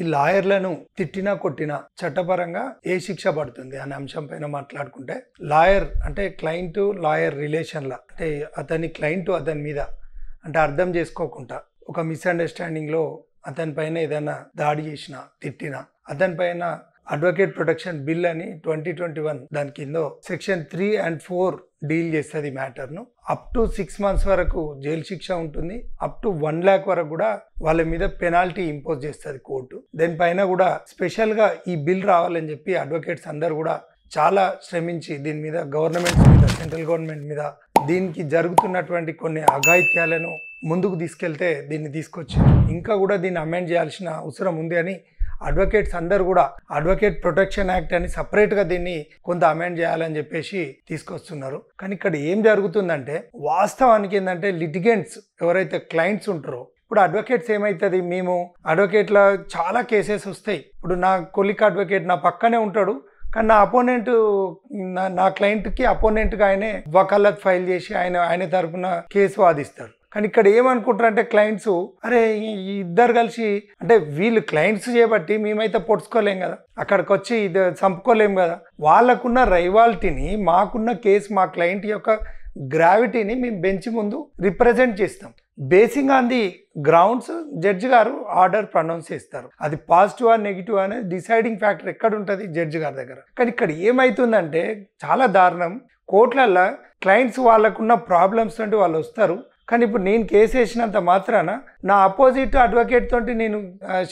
ఈ లాయర్లను తిట్టినా కొట్టినా చట్టపరంగా ఏ శిక్ష పడుతుంది అనే అంశం పైన మాట్లాడుకుంటే లాయర్ అంటే క్లయింట్ లాయర్ రిలేషన్ల అంటే అతని క్లయింట్ అతని మీద అంటే అర్థం చేసుకోకుండా ఒక మిస్అండర్స్టాండింగ్లో అతని పైన ఏదైనా దాడి చేసిన తిట్టినా అతని పైన అడ్వకేట్ ప్రొటెక్షన్ బిల్ అని ట్వంటీ ట్వంటీ వన్ దాని కింద section three and four deal చేస్తుంది మ్యాటర్ను అప్ టు సిక్స్ మంత్స్ వరకు జైలు శిక్ష ఉంటుంది అప్ టు వన్ ల్యాక్ వరకు కూడా వాళ్ళ మీద పెనాల్టీ ఇంపోజ్ చేస్తుంది కోర్టు దీనిపైన కూడా స్పెషల్గా ఈ బిల్ రావాలని చెప్పి అడ్వకేట్స్ అందరు కూడా చాలా శ్రమించి దీని మీద గవర్నమెంట్ మీద సెంట్రల్ గవర్నమెంట్ మీద దీనికి జరుగుతున్నటువంటి కొన్ని అఘాయిత్యాలను ముందుకు తీసుకెళ్తే దీన్ని తీసుకొచ్చి ఇంకా కూడా దీన్ని అమెండ్ చేయాల్సిన అవసరం ఉంది అని అడ్వకేట్స్ అందరు కూడా అడ్వకేట్ ప్రొటెక్షన్ యాక్ట్ అని సపరేట్గా దీన్ని కొంత అమెండ్ చేయాలని చెప్పేసి తీసుకొస్తున్నారు కానీ ఇక్కడ ఏం జరుగుతుందంటే వాస్తవానికి ఏంటంటే లిటిగెంట్స్ ఎవరైతే క్లయింట్స్ ఉంటారో ఇప్పుడు అడ్వకేట్స్ ఏమవుతుంది మేము అడ్వకేట్ల చాలా కేసెస్ వస్తాయి ఇప్పుడు నా కొలిక అడ్వకేట్ నా పక్కనే ఉంటాడు కానీ నా అపోనెంట్ నా క్లయింట్కి అపోనెంట్గా ఆయనే వకాలత్ ఫైల్ చేసి ఆయన ఆయన తరఫున కేసు వాదిస్తాడు కానీ ఇక్కడ అంటే క్లయింట్స్ అరే ఇద్దరు కలిసి అంటే వీళ్ళు క్లయింట్స్ చేపట్టి మేమైతే పొడుచుకోలేం కదా అక్కడికి వచ్చి ఇది చంపుకోలేం కదా వాళ్ళకున్న రైవాలిటీని మాకున్న కేసు మా క్లయింట్ యొక్క గ్రావిటీని మేము బెంచ్ ముందు రిప్రజెంట్ చేస్తాం basing on the grounds judge గారు ఆర్డర్ ప్రొనౌన్స్ చేస్తారు అది పాజిటివ్ ఆ నెగిటివ్ అనే డిసైడింగ్ ఫ్యాక్టర్ ఎక్కడ ఉంటుంది జడ్జి గారి దగ్గర కానీ ఇక్కడ ఏమవుతుందంటే చాలా దారుణం కోర్టులలో క్లయింట్స్ వాళ్ళకున్న ప్రాబ్లమ్స్ అంటే వాళ్ళు వస్తారు కానీ ఇప్పుడు నేను కేసు వేసినంత మాత్రాన నా అపోజిట్ అడ్వకేట్ తోటి నేను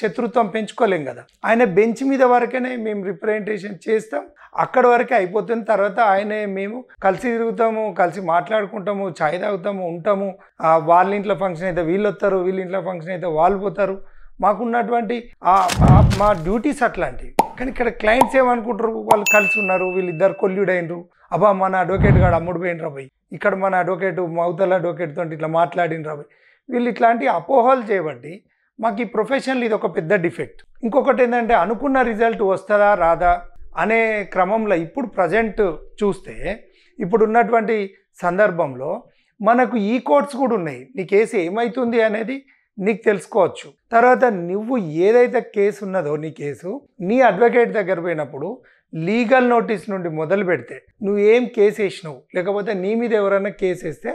శత్రుత్వం పెంచుకోలేం కదా ఆయన బెంచ్ మీద వరకనే మేము రిప్రజెంటేషన్ చేస్తాం అక్కడ వరకే అయిపోతుంది తర్వాత ఆయనే మేము కలిసి తిరుగుతాము కలిసి మాట్లాడుకుంటాము ఛాయ్ తాగుతాము ఉంటాము వాళ్ళ ఇంట్లో ఫంక్షన్ అయితే వీళ్ళు వస్తారు వీళ్ళ ఇంట్లో ఫంక్షన్ అయితే వాళ్ళు పోతారు మాకున్నటువంటి మా డ్యూటీస్ అట్లాంటివి కానీ ఇక్కడ క్లయింట్స్ ఏమనుకుంటారు వాళ్ళు కలిసి ఉన్నారు వీళ్ళిద్దరు కొల్లుడైనరు అబ్బా మన అడ్వకేట్ గారు అమ్ముడు పోయినరా పోయి ఇక్కడ మన అడ్వకేట్ మౌతల అడ్వకేట్ తోటి ఇట్లా మాట్లాడినరా వీళ్ళు ఇట్లాంటి అపోహలు చేయబట్టి మాకు ఈ ప్రొఫెషనల్ ఇది ఒక పెద్ద డిఫెక్ట్ ఇంకొకటి ఏంటంటే అనుకున్న రిజల్ట్ వస్తుందా రాదా అనే క్రమంలో ఇప్పుడు ప్రజెంట్ చూస్తే ఇప్పుడు ఉన్నటువంటి సందర్భంలో మనకు ఈ కోర్ట్స్ కూడా ఉన్నాయి నీ కేసు ఏమవుతుంది అనేది నీకు తెలుసుకోవచ్చు తర్వాత నువ్వు ఏదైతే కేసు ఉన్నదో నీ కేసు నీ అడ్వకేట్ దగ్గర పోయినప్పుడు లీగల్ నోటీస్ నుండి మొదలు పెడితే నువ్వు ఏం కేసు వేసినావు లేకపోతే నీ మీద ఎవరైనా కేసు వేస్తే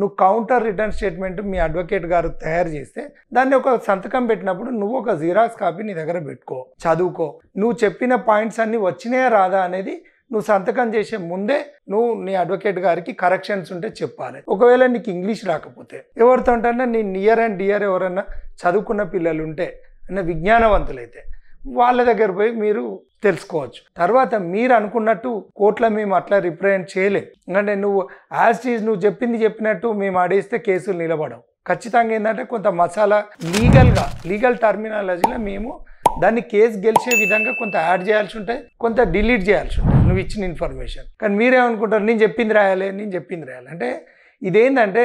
నువ్వు కౌంటర్ రిటర్న్ స్టేట్మెంట్ మీ అడ్వకేట్ గారు తయారు చేస్తే దాన్ని ఒక సంతకం పెట్టినప్పుడు నువ్వు ఒక జిరాక్స్ కాపీ నీ దగ్గర పెట్టుకో చదువుకో నువ్వు చెప్పిన పాయింట్స్ అన్నీ వచ్చినాయా రాదా అనేది నువ్వు సంతకం చేసే ముందే నువ్వు నీ అడ్వకేట్ గారికి కరెక్షన్స్ ఉంటే చెప్పాలి ఒకవేళ నీకు ఇంగ్లీష్ రాకపోతే ఎవరితో అంటన్నా నీ నియర్ అండ్ డియర్ ఎవరన్నా చదువుకున్న పిల్లలు ఉంటే అన్న విజ్ఞానవంతులైతే వాళ్ళ దగ్గర పోయి మీరు తెలుసుకోవచ్చు తర్వాత మీరు అనుకున్నట్టు కోర్టులో మేము అట్లా రిప్రజెంట్ చేయలేం ఎందుకంటే నువ్వు యాజ్ ఈజ్ నువ్వు చెప్పింది చెప్పినట్టు మేము ఆడేస్తే కేసులు నిలబడవు ఖచ్చితంగా ఏంటంటే కొంత మసాలా లీగల్గా లీగల్ టర్మినాలజీలో మేము దాన్ని కేసు గెలిచే విధంగా కొంత యాడ్ చేయాల్సి ఉంటాయి కొంత డిలీట్ చేయాల్సి ఉంటుంది నువ్వు ఇచ్చిన ఇన్ఫర్మేషన్ కానీ మీరేమనుకుంటారు నేను చెప్పింది రాయాలి నేను చెప్పింది రాయాలి అంటే ఇదేంటంటే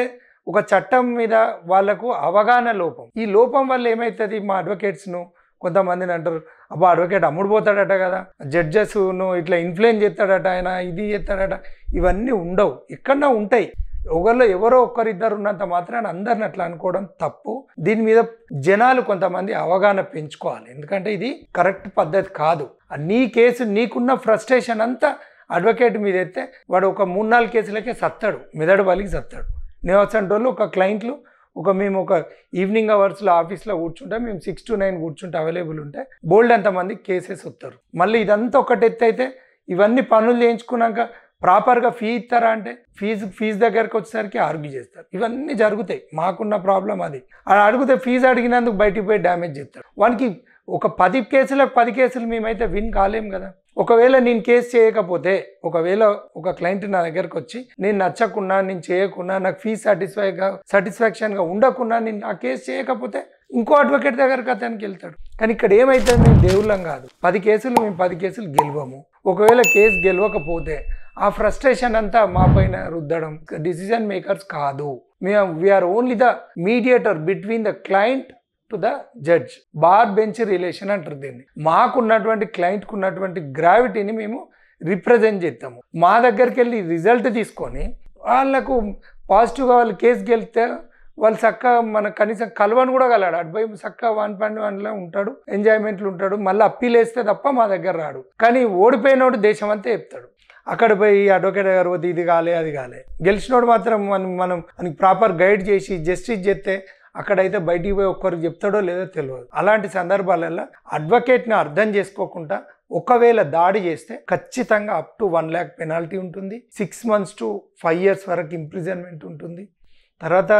ఒక చట్టం మీద వాళ్లకు అవగాహన లోపం ఈ లోపం వల్ల ఏమవుతుంది మా అడ్వకేట్స్ను కొంతమందిని అంటారు అబ్బా అడ్వకేట్ అమ్ముడు పోతాడట కదా జడ్జెస్ను ఇట్లా ఇన్ఫ్లుయెన్స్ చేస్తాడట ఆయన ఇది చేస్తాడట ఇవన్నీ ఉండవు ఎక్కడన్నా ఉంటాయి ఒకరిలో ఎవరో ఒక్కరిద్దరు ఉన్నంత మాత్రాన్ని అందరిని అట్లా అనుకోవడం తప్పు దీని మీద జనాలు కొంతమంది అవగాహన పెంచుకోవాలి ఎందుకంటే ఇది కరెక్ట్ పద్ధతి కాదు నీ కేసు నీకున్న ఫ్రస్ట్రేషన్ అంతా అడ్వకేట్ మీద ఎత్తే వాడు ఒక మూడు నాలుగు కేసులకే సత్తాడు మెదడు వాళ్ళకి సత్తాడు నేను వచ్చేటోళ్ళు ఒక క్లయింట్లు ఒక మేము ఒక ఈవినింగ్ అవర్స్లో ఆఫీస్లో కూర్చుంటే మేము సిక్స్ టు నైన్ కూర్చుంటే అవైలబుల్ ఉంటే బోల్డ్ అంతమంది కేసెస్ వస్తారు మళ్ళీ ఇదంతా ఒకటి ఎత్తు అయితే ఇవన్నీ పనులు చేయించుకున్నాక ప్రాపర్గా ఫీ ఇస్తారా అంటే ఫీజు ఫీజు దగ్గరకు వచ్చేసరికి ఆర్గ్యూ చేస్తారు ఇవన్నీ జరుగుతాయి మాకున్న ప్రాబ్లం అది అడిగితే ఫీజు అడిగినందుకు బయటికి పోయి డ్యామేజ్ చేస్తారు వానికి ఒక పది కేసులకు పది కేసులు మేమైతే విన్ కాలేం కదా ఒకవేళ నేను కేసు చేయకపోతే ఒకవేళ ఒక క్లయింట్ నా దగ్గరకు వచ్చి నేను నచ్చకున్నా నేను చేయకున్నా నాకు ఫీజు సాటిస్ఫైగా సాటిస్ఫాక్షన్గా ఉండకున్నా నేను ఆ కేసు చేయకపోతే ఇంకో అడ్వకేట్ దగ్గరికి అతనికి వెళ్తాడు కానీ ఇక్కడ ఏమైతే మేము దేవుళ్ళం కాదు పది కేసులు మేము పది కేసులు గెలవము ఒకవేళ కేసు గెలవకపోతే ఆ ఫ్రస్ట్రేషన్ అంతా మా పైన రుద్దడం డిసిజన్ మేకర్స్ కాదు మేము we are only the mediator between the client to the judge bar bench relation అంటారు దీన్ని మాకున్నటువంటి క్లయింట్కు ఉన్నటువంటి గ్రావిటీని మేము రిప్రజెంట్ చేస్తాము మా దగ్గరికి వెళ్ళి రిజల్ట్ తీసుకొని వాళ్ళకు పాజిటివ్గా వాళ్ళు కేసు గెలితే వాళ్ళు చక్క మన కనీసం కలవని కూడా కలడు అటు పోయి చక్క వన్ పాయింట్ వన్లో ఉంటాడు ఎంజాయ్మెంట్లు ఉంటాడు మళ్ళీ అప్పీల్ వేస్తే తప్ప మా దగ్గర రాడు కానీ ఓడిపోయినోడు దేశం అంతా చెప్తాడు అక్కడ పోయి అడ్వకేట్ గారు పోతే ఇది కాలే అది కాలే గెలిచినోడు మాత్రం మనం మనం ప్రాపర్ గైడ్ చేసి జస్టిస్ చేస్తే అక్కడైతే బయటికి పోయి ఒక్కరు చెప్తాడో లేదో తెలియదు అలాంటి సందర్భాలలో అడ్వకేట్ని అర్థం చేసుకోకుండా ఒకవేళ దాడి చేస్తే ఖచ్చితంగా up to one lakh penalty ఉంటుంది six months to five years వరకు ఇంప్రిజన్మెంట్ ఉంటుంది తర్వాత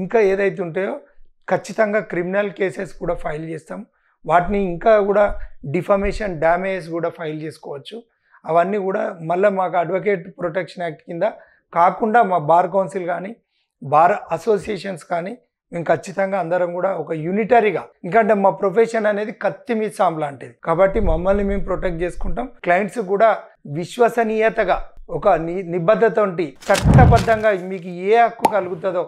ఇంకా ఏదైతే ఉంటాయో ఖచ్చితంగా క్రిమినల్ కేసెస్ కూడా ఫైల్ చేస్తాం వాటిని ఇంకా కూడా డిఫమేషన్ డ్యామేజ్ కూడా ఫైల్ చేసుకోవచ్చు అవన్నీ కూడా మళ్ళీ మాకు అడ్వకేట్ ప్రొటెక్షన్ యాక్ట్ కింద కాకుండా మా బార్ కౌన్సిల్ కానీ బార్ అసోసియేషన్స్ కానీ మేము ఖచ్చితంగా అందరం కూడా ఒక యూనిటరీగా ఎందుకంటే మా ప్రొఫెషన్ అనేది కత్తి మీ సాంబ్ లాంటిది కాబట్టి మమ్మల్ని మేము ప్రొటెక్ట్ చేసుకుంటాం క్లయింట్స్ కూడా విశ్వసనీయతగా ఒక ఉంటే చట్టబద్ధంగా మీకు ఏ హక్కు కలుగుతుందో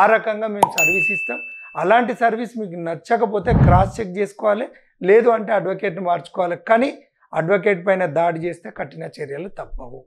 ఆ రకంగా మేము సర్వీస్ ఇస్తాం అలాంటి సర్వీస్ మీకు నచ్చకపోతే క్రాస్ చెక్ చేసుకోవాలి లేదు అంటే అడ్వకేట్ని మార్చుకోవాలి కానీ అడ్వకేట్ పైన దాడి చేస్తే కఠిన చర్యలు తప్పవు